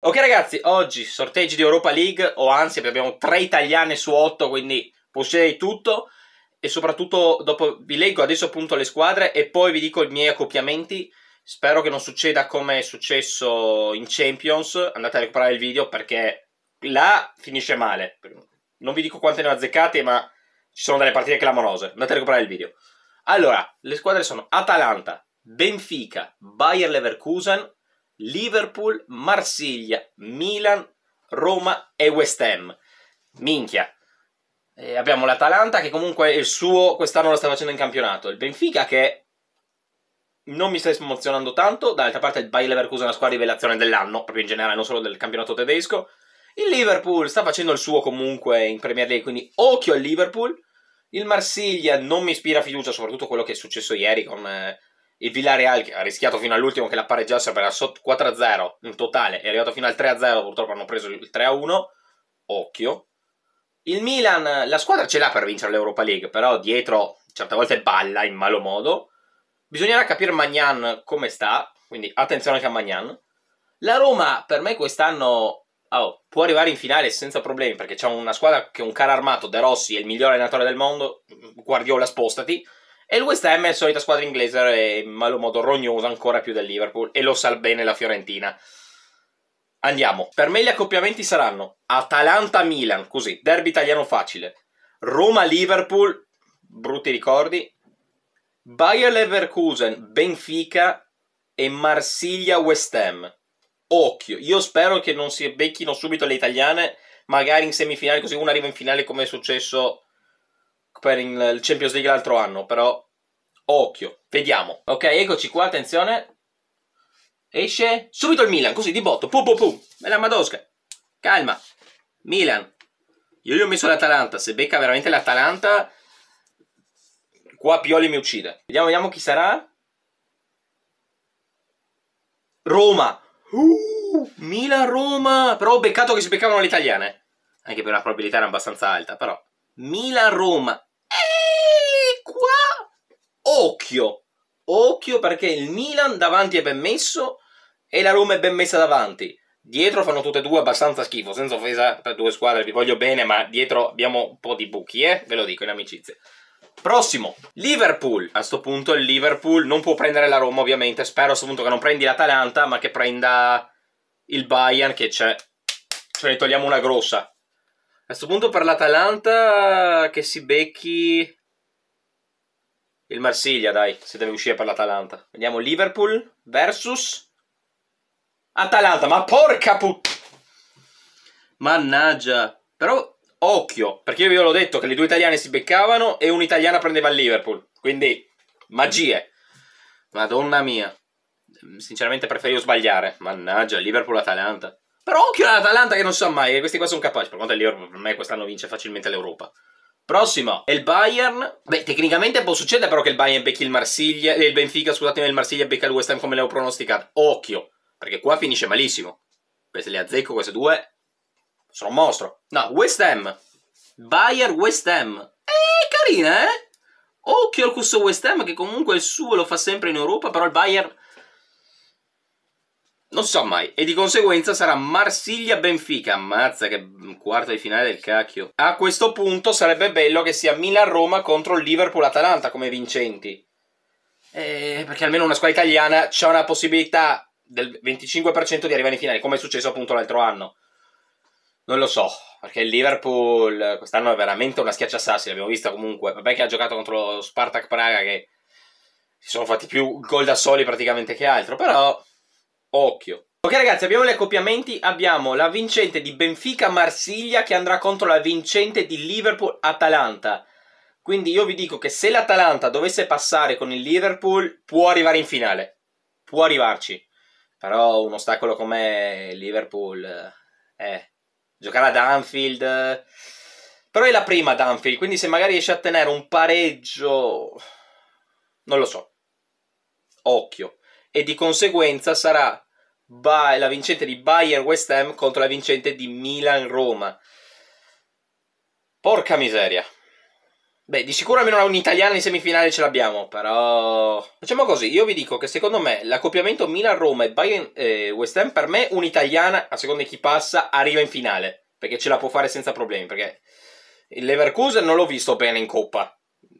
Ok ragazzi, oggi sorteggi di Europa League, o anzi abbiamo tre italiane su otto, quindi possiede di tutto e soprattutto dopo vi leggo adesso appunto le squadre e poi vi dico i miei accoppiamenti. Spero che non succeda come è successo in Champions, andate a recuperare il video perché là finisce male. Non vi dico quante ne ho azzeccate, ma ci sono delle partite clamorose, andate a recuperare il video. Allora, le squadre sono Atalanta, Benfica, Bayer Leverkusen, Liverpool, Marsiglia, Milan, Roma e West Ham. Minchia. E abbiamo l'Atalanta che comunque il suo quest'anno lo sta facendo in campionato. Il Benfica che non mi sta emozionando tanto. Dall'altra parte il Bayer Leverkusen è una squadra rivelazione dell'anno, proprio in generale, non solo del campionato tedesco. Il Liverpool sta facendo il suo comunque in Premier League, quindi occhio al Liverpool. Il Marsiglia non mi ispira fiducia, soprattutto quello che è successo ieri con... Eh, il Villarreal che ha rischiato fino all'ultimo che la pareggiasse per la 4-0 in totale, è arrivato fino al 3-0, purtroppo hanno preso il 3-1, occhio. Il Milan, la squadra ce l'ha per vincere l'Europa League, però dietro certe volte balla in malo modo. Bisognerà capire Magnan come sta, quindi attenzione anche a Magnan. La Roma per me quest'anno oh, può arrivare in finale senza problemi perché c'è una squadra che è un caro armato, De Rossi è il migliore allenatore del mondo, Guardiola spostati e il West Ham è la solita squadra inglese, eh, in malo modo rognosa ancora più del Liverpool, e lo sa bene la Fiorentina. Andiamo. Per me gli accoppiamenti saranno Atalanta-Milan, così, derby italiano facile. Roma-Liverpool, brutti ricordi. Bayer Leverkusen, Benfica e Marsiglia-West Ham. Occhio, io spero che non si becchino subito le italiane, magari in semifinale, così una arriva in finale come è successo per il Champions League l'altro anno, però occhio, vediamo. Ok, eccoci qua, attenzione. Esce subito il Milan, così di botto, pum pum pum, bella madosca. Calma, Milan. Io gli ho messo l'Atalanta, se becca veramente l'Atalanta, qua Pioli mi uccide. Vediamo, vediamo chi sarà. Roma. Uh, Milan-Roma. Però ho beccato che si beccavano le italiane. Anche per la probabilità era abbastanza alta, però. Milan-Roma qua, occhio, occhio perché il Milan davanti è ben messo e la Roma è ben messa davanti. Dietro fanno tutte e due abbastanza schifo, senza offesa per due squadre, vi voglio bene, ma dietro abbiamo un po' di buchi, eh? Ve lo dico in amicizia Prossimo, Liverpool. A questo punto il Liverpool non può prendere la Roma, ovviamente. Spero a questo punto che non prendi l'Atalanta, ma che prenda il Bayern, che c'è. Ce ne togliamo una grossa. A questo punto per l'Atalanta che si becchi il Marsiglia, dai, si deve uscire per l'Atalanta. Vediamo Liverpool versus Atalanta. Ma porca puttana! Mannaggia. Però occhio, perché io vi ho detto che le due italiane si beccavano e un'italiana prendeva il Liverpool. Quindi, magie. Madonna mia. Sinceramente preferivo sbagliare. Mannaggia, Liverpool-Atalanta. Però occhio all'Atalanta che non so mai, questi qua sono capaci. Per quanto il Liverpool per me quest'anno vince facilmente l'Europa. Prossimo è il Bayern. Beh, tecnicamente può succedere però che il Bayern becchi il Marsiglia, eh, il Benfica, scusatemi, il Marsiglia becca il West Ham come le ho pronosticate. Occhio, perché qua finisce malissimo. Queste le azzecco, queste due sono un mostro. No, West Ham. Bayern West Ham. Eh, carina, eh? Occhio al cusso West Ham che comunque il suo lo fa sempre in Europa, però il Bayern non so mai. E di conseguenza sarà Marsiglia-Benfica. Ammazza che quarto di finale del cacchio. A questo punto sarebbe bello che sia Milan-Roma contro Liverpool-Atalanta come vincenti. Eh, perché almeno una squadra italiana c'ha una possibilità del 25% di arrivare in finale, come è successo appunto l'altro anno. Non lo so, perché il Liverpool quest'anno è veramente una schiacciasassi, l'abbiamo vista comunque. Vabbè che ha giocato contro lo Spartak Praga che si sono fatti più gol da soli praticamente che altro, però Occhio. Ok ragazzi, abbiamo gli accoppiamenti, abbiamo la vincente di Benfica-Marsiglia che andrà contro la vincente di Liverpool-Atalanta. Quindi io vi dico che se l'Atalanta dovesse passare con il Liverpool può arrivare in finale, può arrivarci. Però un ostacolo come Liverpool, eh, giocare a Dunfield... Eh. Però è la prima Dunfield, quindi se magari riesce a tenere un pareggio... Non lo so. Occhio e di conseguenza sarà la vincente di Bayern West Ham contro la vincente di Milan Roma. Porca miseria. Beh, di sicuro almeno un'italiana in semifinale ce l'abbiamo, però... Facciamo così, io vi dico che secondo me l'accoppiamento Milan-Roma e Bayern-West eh, Ham per me un'italiana, a seconda di chi passa, arriva in finale, perché ce la può fare senza problemi, perché il Leverkusen non l'ho visto bene in Coppa,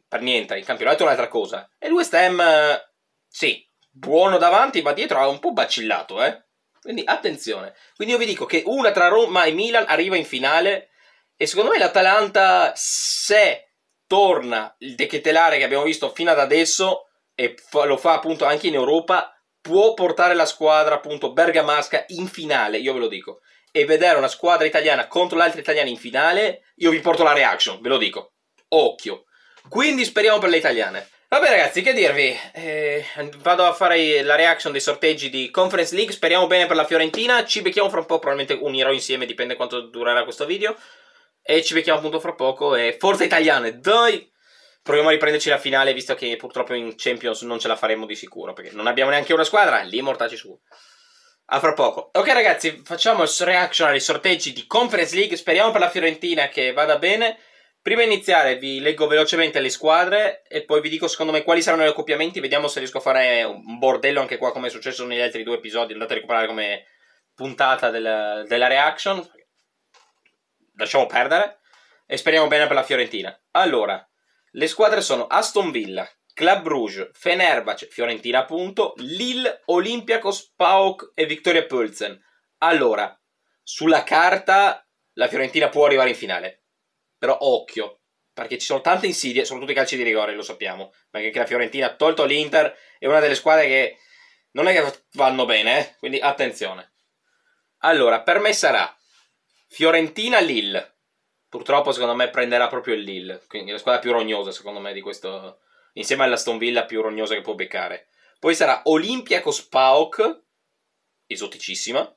per niente, il campionato è un'altra cosa, e il West Ham, eh, sì, buono davanti, ma dietro ha un po' bacillato, eh. Quindi attenzione. Quindi io vi dico che una tra Roma e Milan arriva in finale e secondo me l'Atalanta se torna il dechetelare che abbiamo visto fino ad adesso e lo fa appunto anche in Europa può portare la squadra appunto bergamasca in finale, io ve lo dico. E vedere una squadra italiana contro l'altra italiana in finale, io vi porto la reaction, ve lo dico. Occhio. Quindi speriamo per le italiane. Vabbè ragazzi, che dirvi? Eh, vado a fare la reaction dei sorteggi di Conference League, speriamo bene per la Fiorentina, ci becchiamo fra un po', probabilmente unirò insieme, dipende quanto durerà questo video, e ci becchiamo appunto fra poco, e forza italiane, dai! Proviamo a riprenderci la finale, visto che purtroppo in Champions non ce la faremo di sicuro, perché non abbiamo neanche una squadra, lì mortaci su. A fra poco. Ok ragazzi, facciamo reaction ai sorteggi di Conference League, speriamo per la Fiorentina che vada bene, Prima di iniziare vi leggo velocemente le squadre e poi vi dico secondo me quali saranno gli accoppiamenti, vediamo se riesco a fare un bordello anche qua come è successo negli altri due episodi, andate a recuperare come puntata del, della reaction, lasciamo perdere e speriamo bene per la Fiorentina. Allora, le squadre sono Aston Villa, Club Rouge, Fenerbahce, Fiorentina appunto, Lille, Olympiakos, Pauk e Victoria Pölzen. Allora, sulla carta la Fiorentina può arrivare in finale però occhio, perché ci sono tante insidie, soprattutto i calci di rigore, lo sappiamo, perché anche la Fiorentina ha tolto l'Inter, è una delle squadre che non è che vanno bene, eh? quindi attenzione. Allora, per me sarà Fiorentina-Lille, purtroppo secondo me prenderà proprio il Lille, quindi la squadra più rognosa secondo me di questo, insieme alla Stone più rognosa che può beccare. Poi sarà Olimpia con Spauk, esoticissima,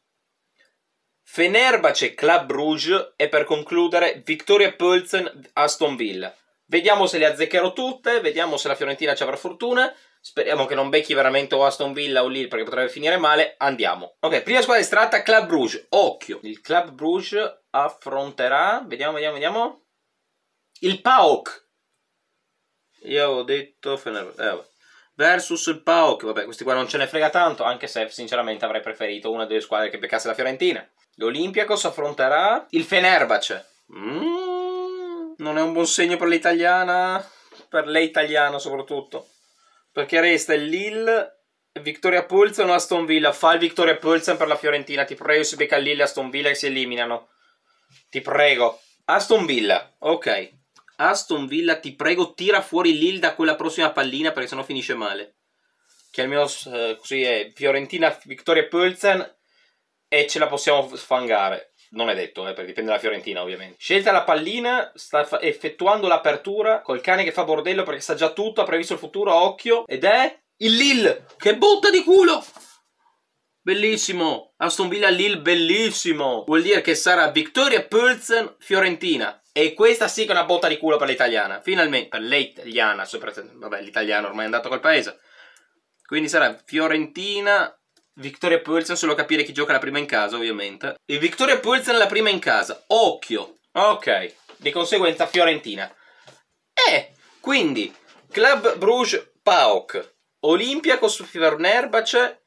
Fenerbahce Club Bruges e per concludere Victoria Pölzen Aston Villa. Vediamo se le azzeccherò tutte, vediamo se la Fiorentina ci avrà fortuna. Speriamo che non becchi veramente o Aston Villa o Lille perché potrebbe finire male. Andiamo. Ok, prima squadra estratta Club Bruges. Occhio. Il Club Bruges affronterà, vediamo, vediamo, vediamo. Il PAOK. Io avevo detto Fenerbahce. Eh, versus il PAOK. Vabbè, questi qua non ce ne frega tanto, anche se sinceramente avrei preferito una delle squadre che beccasse la Fiorentina. L'Olympiakos affronterà il Fenerbace. Mm, non è un buon segno per l'italiana, per lei italiana soprattutto. Perché resta il Lille, Victoria Pulsen o Aston Villa. Fa il Victoria Pulsen per la Fiorentina. Ti prego, si becca il Lille e Aston Villa e si eliminano. Ti prego. Aston Villa, ok. Aston Villa, ti prego, tira fuori Lille da quella prossima pallina perché sennò finisce male. Che almeno eh, così è Fiorentina, Victoria Pulsen e ce la possiamo sfangare. Non è detto, eh, dipende dalla Fiorentina, ovviamente. Scelta la pallina, sta effettuando l'apertura col cane che fa bordello perché sa già tutto, ha previsto il futuro, occhio. Ed è il Lille, che botta di culo! Bellissimo! Aston Villa Lille, bellissimo! Vuol dire che sarà Victoria Pulsen Fiorentina. E questa sì che è una botta di culo per l'italiana. Finalmente, per l'italiana, soprattutto. Vabbè, l'italiano ormai è andato col paese. Quindi sarà Fiorentina Victoria Poulsen solo capire chi gioca la prima in casa, ovviamente. Il Victoria Pulsen la prima in casa. Occhio. Ok. Di conseguenza Fiorentina. Eh, quindi Club Bruges PAOK, Olympiacos Fenerbahce,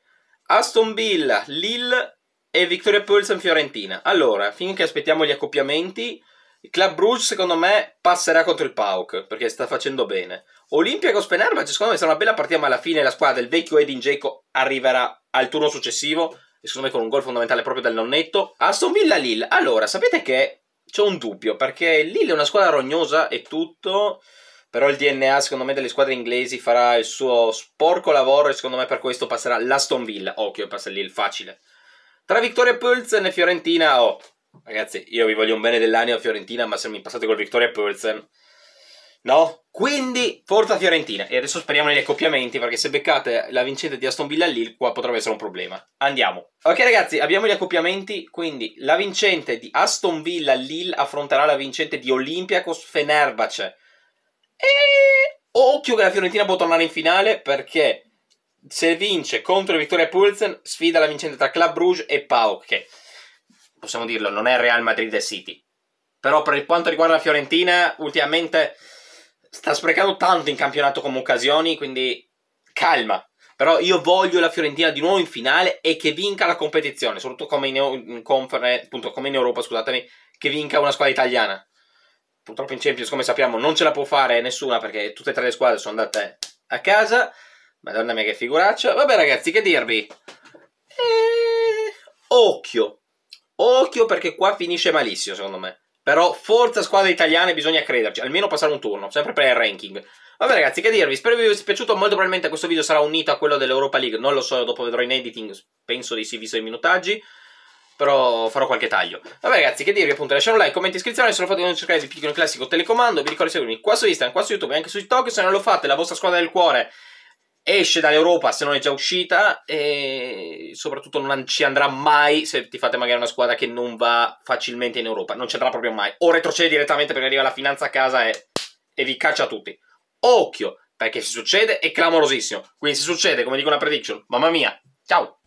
Aston Villa, Lille e Victoria Poulsen Fiorentina. Allora, finché aspettiamo gli accoppiamenti, il Club Bruges secondo me passerà contro il PAOK perché sta facendo bene. Olimpia con Fenerbahce secondo me sarà una bella partita ma alla fine la squadra del vecchio Edin Dzeko arriverà al turno successivo, e secondo me con un gol fondamentale proprio dal nonnetto. Aston Villa Lille. Allora, sapete che c'è un dubbio, perché Lille è una squadra rognosa e tutto, però il DNA secondo me delle squadre inglesi farà il suo sporco lavoro e secondo me per questo passerà l'Aston Villa. Occhio, passa Lille facile. Tra Vittoria Pulsen e Fiorentina, oh, ragazzi, io vi voglio un bene dell'anima Fiorentina, ma se mi passate col Vittoria Pulsen, no, quindi forza Fiorentina e adesso speriamo negli accoppiamenti perché se beccate la vincente di Aston Villa Lille qua potrebbe essere un problema. Andiamo. Ok ragazzi, abbiamo gli accoppiamenti, quindi la vincente di Aston Villa Lille affronterà la vincente di Olympiacos Fenerbahce. E occhio che la Fiorentina può tornare in finale perché se vince contro Vittoria Pulsen sfida la vincente tra Club Bruges e PAOK che possiamo dirlo non è Real Madrid e City però per quanto riguarda la Fiorentina ultimamente sta sprecando tanto in campionato come occasioni, quindi calma. Però io voglio la Fiorentina di nuovo in finale e che vinca la competizione, soprattutto come in, conference, eh, appunto, come in Europa, scusatemi, che vinca una squadra italiana. Purtroppo in Champions, come sappiamo, non ce la può fare nessuna perché tutte e tre le squadre sono andate a casa. Madonna mia che figuraccia. Vabbè ragazzi, che dirvi? E... Eh, occhio. Occhio perché qua finisce malissimo, secondo me. Però forza squadre italiane, bisogna crederci, almeno passare un turno, sempre per il ranking. Vabbè ragazzi, che dirvi, spero vi sia piaciuto, molto probabilmente questo video sarà unito a quello dell'Europa League, non lo so, dopo vedrò in editing, penso di sì, visto i minutaggi, però farò qualche taglio. Vabbè ragazzi, che dirvi, appunto, lasciate un like, commento, iscrizione, se lo fate non cercate di piccolo classico telecomando, vi ricordo di seguirmi qua su Instagram, qua su YouTube e anche su TikTok, se non lo fate, la vostra squadra del cuore esce dall'Europa se non è già uscita e soprattutto non ci andrà mai se ti fate magari una squadra che non va facilmente in Europa, non ci andrà proprio mai. O retrocede direttamente perché arriva la finanza a casa e, e vi caccia tutti. Occhio, perché se succede è clamorosissimo. Quindi se succede, come dico una prediction, mamma mia, ciao!